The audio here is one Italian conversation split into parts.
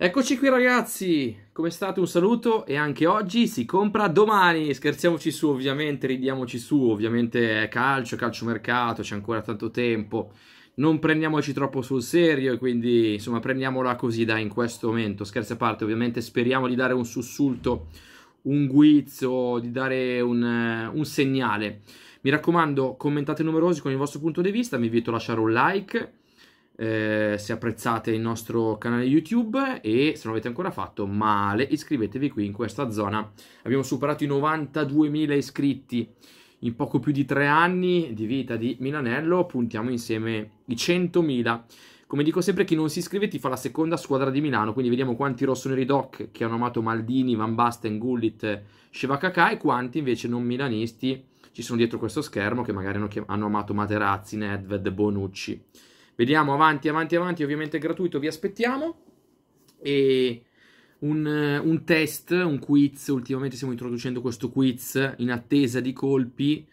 Eccoci qui ragazzi, come state? Un saluto e anche oggi si compra domani, scherziamoci su ovviamente, ridiamoci su, ovviamente è calcio, calciomercato, c'è ancora tanto tempo, non prendiamoci troppo sul serio e quindi insomma prendiamola così dai in questo momento, scherzi a parte ovviamente speriamo di dare un sussulto, un guizzo, di dare un, un segnale. Mi raccomando commentate numerosi con il vostro punto di vista, vi invito a lasciare un like eh, se apprezzate il nostro canale YouTube e se non avete ancora fatto male iscrivetevi qui in questa zona. Abbiamo superato i 92.000 iscritti in poco più di tre anni di vita di Milanello, puntiamo insieme i 100.000. Come dico sempre, chi non si iscrive ti fa la seconda squadra di Milano, quindi vediamo quanti rossoneri doc che hanno amato Maldini, Van Basten, Gullit, Shivakaka e quanti invece non milanisti ci sono dietro questo schermo che magari hanno, chiam- hanno amato Materazzi, Nedved, Bonucci. Vediamo avanti, avanti, avanti, ovviamente è gratuito, vi aspettiamo. E un, un, test, un quiz, ultimamente stiamo introducendo questo quiz in attesa di colpi.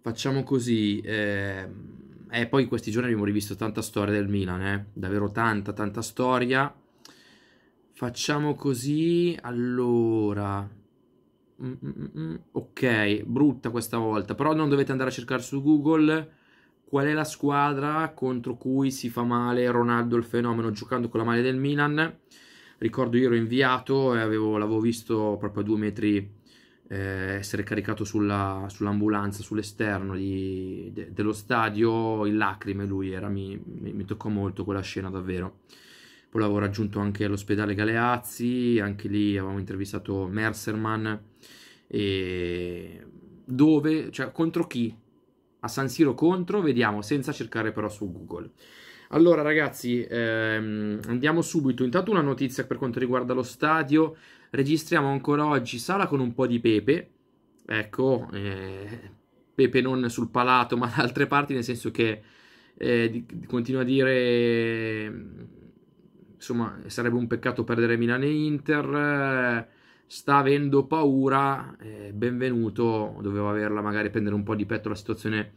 Facciamo così. Eh, eh, poi questi giorni abbiamo rivisto tanta storia del Milan, eh? davvero tanta, tanta storia. Facciamo così, allora... Mm, mm, mm, ok, brutta questa volta, però non dovete andare a cercare su Google qual è la squadra contro cui si fa male Ronaldo il fenomeno giocando con la maglia del Milan. Ricordo io ero inviato e avevo, l'avevo visto proprio a due metri eh, essere caricato sulla, sull'ambulanza, sull'esterno di, de, dello stadio, in lacrime lui era, mi, mi, mi, toccò molto quella scena davvero. Poi l'avevo raggiunto anche all'ospedale Galeazzi, anche lì avevamo intervistato Merserman, e dove, cioè contro chi a San Siro contro, vediamo, senza cercare però su Google. Allora ragazzi, ehm, andiamo subito. Intanto una notizia per quanto riguarda lo stadio. Registriamo ancora oggi Sala con un po' di pepe. Ecco, eh, pepe non sul palato ma da altre parti, nel senso che eh, continua a dire... Insomma, sarebbe un peccato perdere Milano e Inter. Eh, sta avendo paura, eh, benvenuto, doveva averla magari prendere un po' di petto la situazione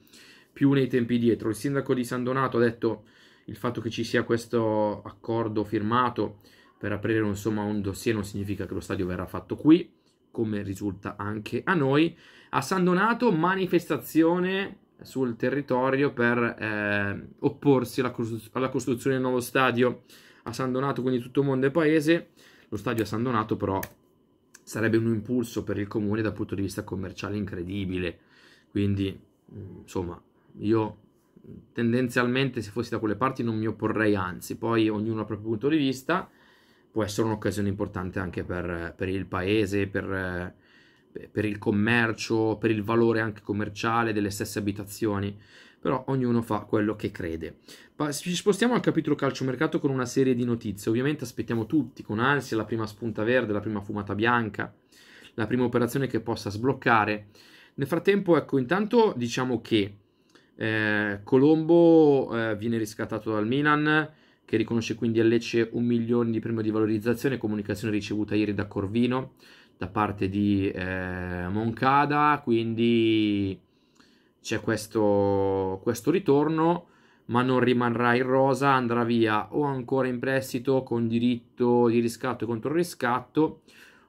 più nei tempi dietro. Il sindaco di San Donato ha detto il fatto che ci sia questo accordo firmato per aprire insomma, un dossier non significa che lo stadio verrà fatto qui, come risulta anche a noi. A San Donato manifestazione sul territorio per eh, opporsi alla, costru- alla costruzione del nuovo stadio a San Donato, quindi tutto il mondo e paese. Lo stadio a San Donato però sarebbe un impulso per il comune dal punto di vista commerciale incredibile. Quindi, mm, insomma, io mm, tendenzialmente se fossi da quelle parti non mi opporrei, anzi, poi ognuno ha il proprio punto di vista, può essere un'occasione importante anche per, per il paese, per, eh, per il commercio, per il valore anche commerciale delle stesse abitazioni però ognuno fa quello che crede. Ci spostiamo al capitolo calciomercato con una serie di notizie. Ovviamente aspettiamo tutti con ansia la prima spunta verde, la prima fumata bianca, la prima operazione che possa sbloccare. Nel frattempo, ecco, intanto diciamo che eh, Colombo eh, viene riscattato dal Milan, che riconosce quindi a Lecce un milione di premio di valorizzazione, comunicazione ricevuta ieri da Corvino da parte di eh, Moncada, quindi c'è questo, questo ritorno, ma non rimarrà in rosa, andrà via o ancora in prestito con diritto di riscatto e controriscatto,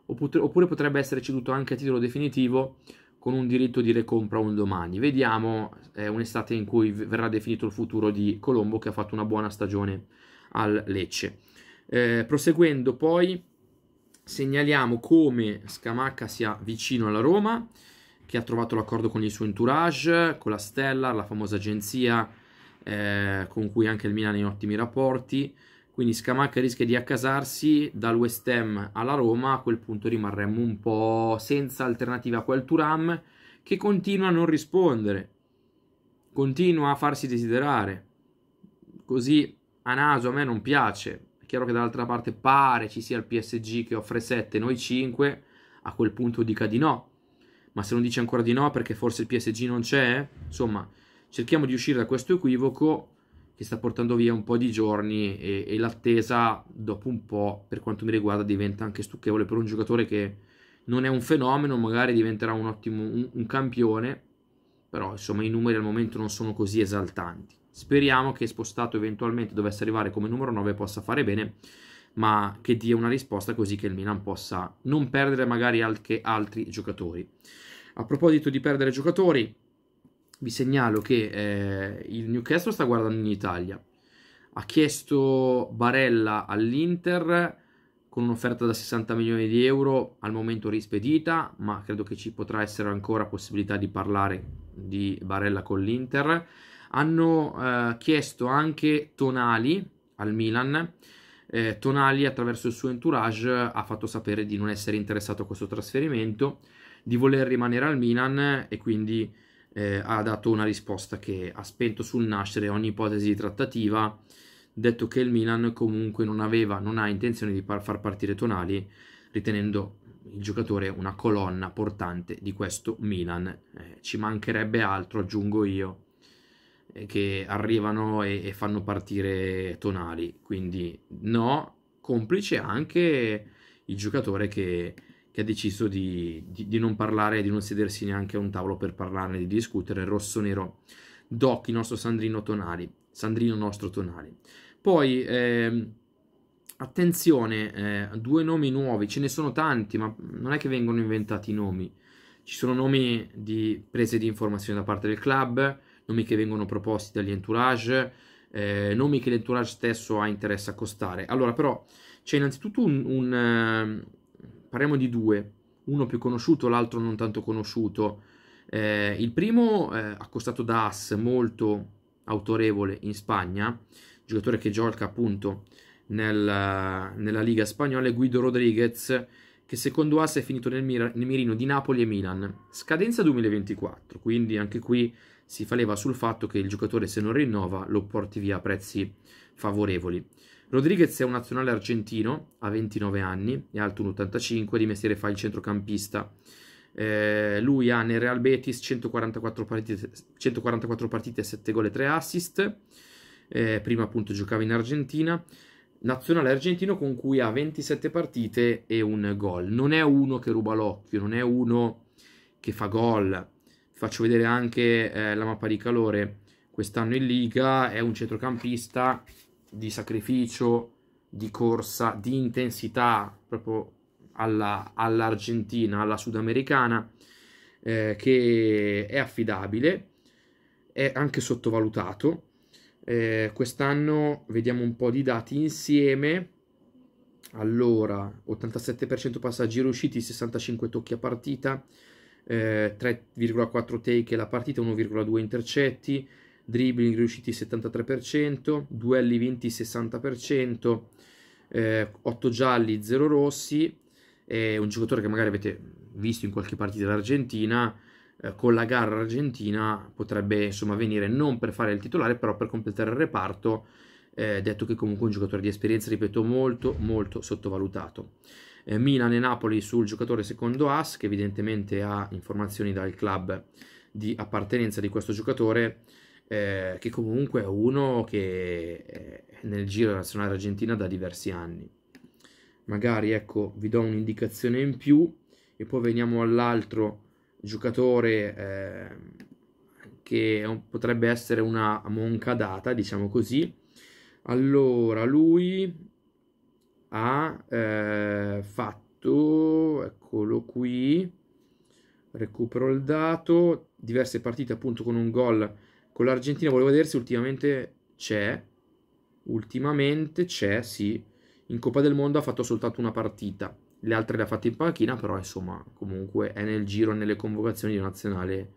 oppure potrebbe essere ceduto anche a titolo definitivo con un diritto di recompra un domani. Vediamo, è un'estate in cui verrà definito il futuro di Colombo che ha fatto una buona stagione al Lecce. Eh, proseguendo poi segnaliamo come Scamacca sia vicino alla Roma che ha trovato l'accordo con il suo entourage, con la Stella, la famosa agenzia eh, con cui anche il Milan ha in ottimi rapporti. Quindi Scamacca rischia di accasarsi dal West Ham alla Roma, a quel punto rimarremmo un po' senza alternativa a quel Turam che continua a non rispondere, continua a farsi desiderare. Così a naso a me non piace. È chiaro che dall'altra parte pare ci sia il PSG che offre 7, noi 5, a quel punto dica di no ma se non dice ancora di no perché forse il PSG non c'è, eh? insomma, cerchiamo di uscire da questo equivoco che sta portando via un po' di giorni e, e l'attesa dopo un po', per quanto mi riguarda, diventa anche stucchevole per un giocatore che non è un fenomeno, magari diventerà un ottimo un, un campione, però insomma i numeri al momento non sono così esaltanti. Speriamo che spostato eventualmente dovesse arrivare come numero 9 possa fare bene ma che dia una risposta così che il Milan possa non perdere magari anche altri giocatori. A proposito di perdere giocatori, vi segnalo che eh, il Newcastle sta guardando in Italia. Ha chiesto Barella all'Inter con un'offerta da 60 milioni di euro al momento rispedita, ma credo che ci potrà essere ancora possibilità di parlare di Barella con l'Inter. Hanno eh, chiesto anche Tonali al Milan eh, Tonali attraverso il suo entourage ha fatto sapere di non essere interessato a questo trasferimento, di voler rimanere al Milan e quindi eh, ha dato una risposta che ha spento sul nascere ogni ipotesi di trattativa, detto che il Milan comunque non aveva, non ha intenzione di par far partire Tonali, ritenendo il giocatore una colonna portante di questo Milan. Eh, ci mancherebbe altro, aggiungo io. Eh, che arrivano e, e fanno partire Tonali. Quindi no, complice anche il giocatore che, che ha deciso di, di, di, non parlare, di non sedersi neanche a un tavolo per parlarne, di discutere, rosso-nero. Doc, il nostro Sandrino Tonali. Sandrino nostro Tonali. Poi... Ehm, attenzione, eh, due nomi nuovi, ce ne sono tanti, ma non è che vengono inventati i nomi. Ci sono nomi di prese di informazioni da parte del club, nomi che vengono proposti dagli entourage, eh, nomi che l'entourage stesso ha interesse a costare. Allora, però, c'è innanzitutto un... un uh, parliamo di due, uno più conosciuto, l'altro non tanto conosciuto. Eh, il primo, eh, accostato da As, molto autorevole in Spagna, giocatore che gioca appunto nel, nella Liga Spagnola, è Guido Rodriguez, che secondo As è finito nel, mir- nel mirino di Napoli e Milan. Scadenza 2024, quindi anche qui si fa leva sul fatto che il giocatore se non rinnova lo porti via a prezzi favorevoli. Rodriguez è un nazionale argentino, ha 29 anni, è alto 1,85, di mestiere fa il centrocampista. Eh, lui ha nel Real Betis 144 partite, 144 partite 7 gol e 3 assist. Eh, prima appunto giocava in Argentina nazionale argentino con cui ha 27 partite e un gol. Non è uno che ruba l'occhio, non è uno che fa gol, faccio vedere anche eh, la mappa di calore quest'anno in Liga, è un centrocampista di sacrificio, di corsa, di intensità proprio all'argentina, alla, alla sudamericana, eh, che è affidabile, è anche sottovalutato. Eh, quest'anno vediamo un po' di dati insieme. Allora, 87% passaggi riusciti, 65 tocchi a partita, 3,4 eh, take la partita, 1,2 intercetti, dribbling riusciti 73%, duelli vinti 60%, eh, 8 gialli, 0 rossi, è un giocatore che magari avete visto in qualche partita dell'Argentina, eh, con la gara argentina potrebbe insomma venire non per fare il titolare, però per completare il reparto, eh, detto che comunque è un giocatore di esperienza, ripeto, molto molto sottovalutato eh, Milan e Napoli sul giocatore secondo as che evidentemente ha informazioni dal club di appartenenza di questo giocatore eh, che comunque è uno che è nel giro nazionale argentina da diversi anni magari ecco vi do un'indicazione in più e poi veniamo all'altro giocatore eh, che un, potrebbe essere una monca data diciamo così allora lui ha eh, fatto, eccolo qui, recupero il dato, diverse partite appunto con un gol con l'Argentina, volevo vedere se ultimamente c'è, ultimamente c'è, sì, in Coppa del Mondo ha fatto soltanto una partita, le altre le ha fatte in panchina, però insomma comunque è nel giro, nelle convocazioni di nazionale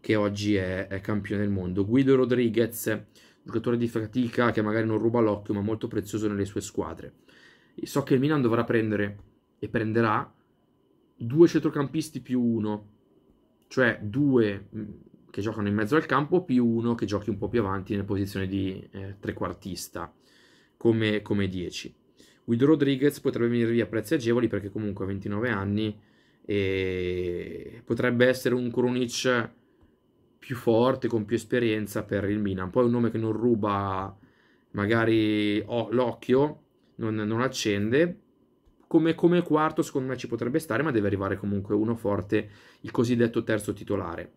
che oggi è, è campione del mondo. Guido Rodriguez, giocatore di fatica che magari non ruba l'occhio ma molto prezioso nelle sue squadre so che il Milan dovrà prendere e prenderà due centrocampisti più uno, cioè due mm, che giocano in mezzo al campo più uno che giochi un po' più avanti nella posizione di eh, trequartista come, come 10. Guido Rodriguez potrebbe venire via a prezzi agevoli perché comunque ha 29 anni e potrebbe essere un Krunic più forte, con più esperienza per il Milan. Poi è un nome che non ruba magari l'occhio, non, non accende. Come, come, quarto secondo me ci potrebbe stare, ma deve arrivare comunque uno forte, il cosiddetto terzo titolare.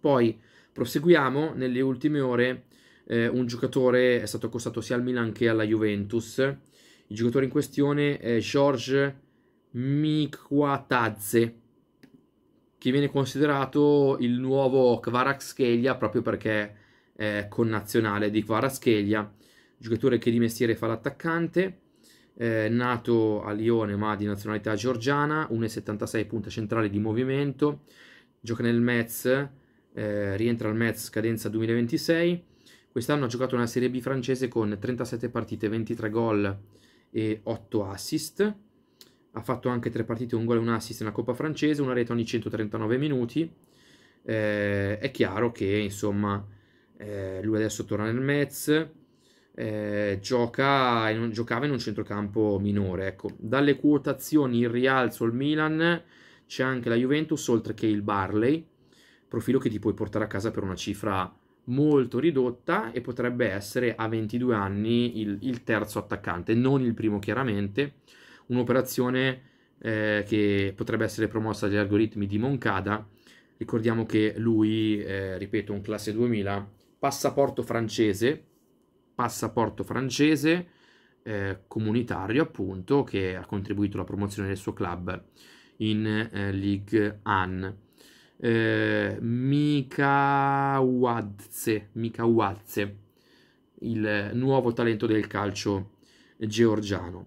Poi proseguiamo, nelle ultime ore eh, un giocatore è stato accostato sia al Milan che alla Juventus. Il giocatore in questione è George Miquatazze, che viene considerato il nuovo Kvaratskhelia proprio perché è connazionale di Kvaratskhelia giocatore che di mestiere fa l'attaccante, eh, nato a Lione ma di nazionalità georgiana, 1,76 punta centrale di movimento, gioca nel Metz, eh, rientra al Metz scadenza 2026, quest'anno ha giocato nella Serie B francese con 37 partite, 23 gol e 8 assist, ha fatto anche 3 partite, un gol e un assist nella Coppa francese, una rete ogni 139 minuti, eh, è chiaro che insomma eh, lui adesso torna nel Metz, eh, gioca in un, giocava in un centrocampo minore. Ecco. Dalle quotazioni il rialzo, il Milan, c'è anche la Juventus, oltre che il Barley, profilo che ti puoi portare a casa per una cifra molto ridotta e potrebbe essere a 22 anni il, il terzo attaccante, non il primo chiaramente, un'operazione eh, che potrebbe essere promossa dagli algoritmi di Moncada. Ricordiamo che lui, eh, ripeto, un classe 2000, passaporto francese, passaporto francese eh, comunitario, appunto, che ha contribuito alla promozione del suo club in eh, Ligue 1. Eh, Mikawadze, Mikawadze, il nuovo talento del calcio georgiano.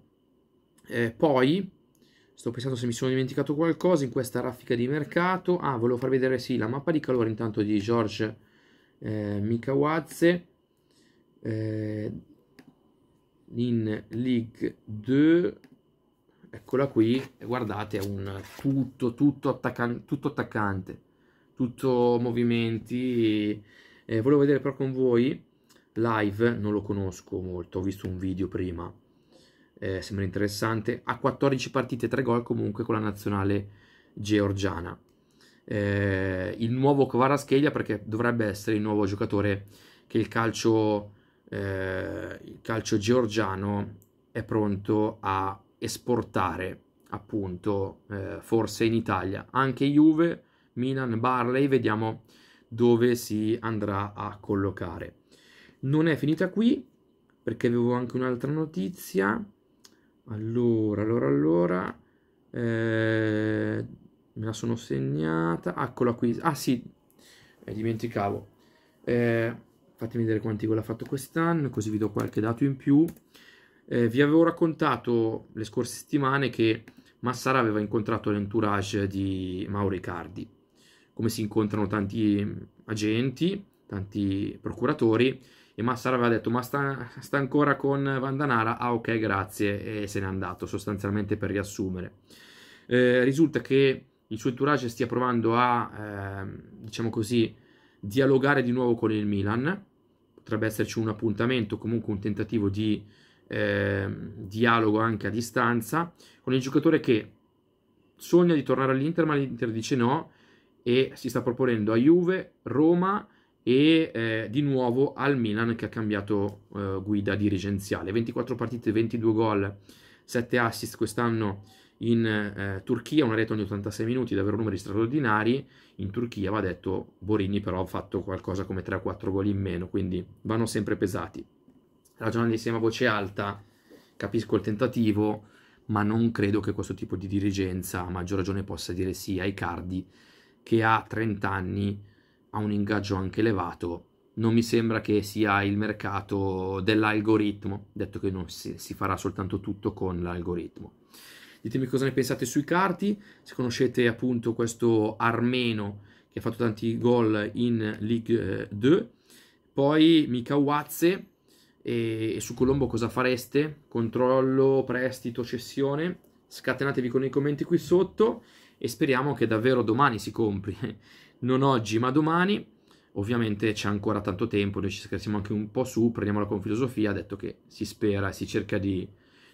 Eh, poi, sto pensando se mi sono dimenticato qualcosa in questa raffica di mercato. Ah, volevo far vedere sì la mappa di calore intanto di George eh, Mikawadze eh, in League 2 eccola qui guardate è un tutto tutto, attaccan tutto attaccante tutto movimenti eh, volevo vedere però con voi live non lo conosco molto ho visto un video prima eh, sembra interessante ha 14 partite 3 gol comunque con la nazionale georgiana eh, il nuovo Kvaraskeglia perché dovrebbe essere il nuovo giocatore che il calcio eh, il calcio georgiano è pronto a esportare appunto eh, forse in Italia anche Juve, Milan, Barley, vediamo dove si andrà a collocare. Non è finita qui perché avevo anche un'altra notizia. Allora, allora, allora, eh, me la sono segnata. Eccola qui. Ah sì, eh, dimenticavo. Eh, fatemi vedere quanti gol ha fatto quest'anno, così vi do qualche dato in più. Eh, vi avevo raccontato le scorse settimane che Massara aveva incontrato l'entourage di Mauro Cardi, come si incontrano tanti agenti, tanti procuratori, e Massara aveva detto ma sta, sta ancora con Vandanara, ah ok grazie, e se n'è andato sostanzialmente per riassumere. Eh, risulta che il suo entourage stia provando a, eh, diciamo così, dialogare di nuovo con il Milan, potrebbe esserci un appuntamento, comunque un tentativo di eh, dialogo anche a distanza, con il giocatore che sogna di tornare all'Inter ma l'Inter dice no e si sta proponendo a Juve, Roma e eh, di nuovo al Milan che ha cambiato eh, guida dirigenziale. 24 partite, 22 gol, 7 assist quest'anno in eh, Turchia una rete ogni 86 minuti, davvero numeri straordinari, in Turchia va detto Borini però ha fatto qualcosa come 3-4 gol in meno, quindi vanno sempre pesati. Ragionando insieme a voce alta, capisco il tentativo, ma non credo che questo tipo di dirigenza a maggior ragione possa dire sì ai Cardi, che ha 30 anni, ha un ingaggio anche elevato, non mi sembra che sia il mercato dell'algoritmo, detto che non si, si farà soltanto tutto con l'algoritmo. Ditemi cosa ne pensate sui carti, se conoscete appunto questo armeno che ha fatto tanti gol in Ligue 2. Eh, Poi Mikawatse, e, e su Colombo cosa fareste? Controllo, prestito, cessione? Scatenatevi con i commenti qui sotto e speriamo che davvero domani si compri, non oggi ma domani ovviamente c'è ancora tanto tempo, noi ci scherziamo anche un po' su, prendiamola con filosofia, detto che si spera, si cerca di,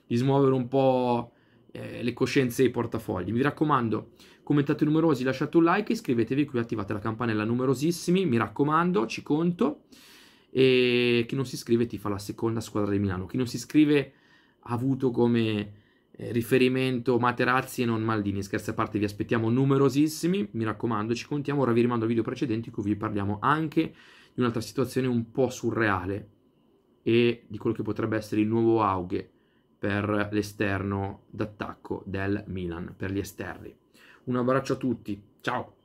di smuovere un po' eh, le coscienze e i portafogli. Mi raccomando, commentate numerosi, lasciate un like, iscrivetevi qui, attivate la campanella numerosissimi, mi raccomando, ci conto. E chi non si iscrive ti fa la seconda squadra di Milano. Chi non si iscrive ha avuto come eh, riferimento Materazzi e non Maldini. Scherzi a parte, vi aspettiamo numerosissimi, mi raccomando, ci contiamo. Ora vi rimando al video precedente in cui vi parliamo anche di un'altra situazione un po' surreale e di quello che potrebbe essere il nuovo auge per l'esterno d'attacco del Milan, per gli esterni. Un abbraccio a tutti, ciao!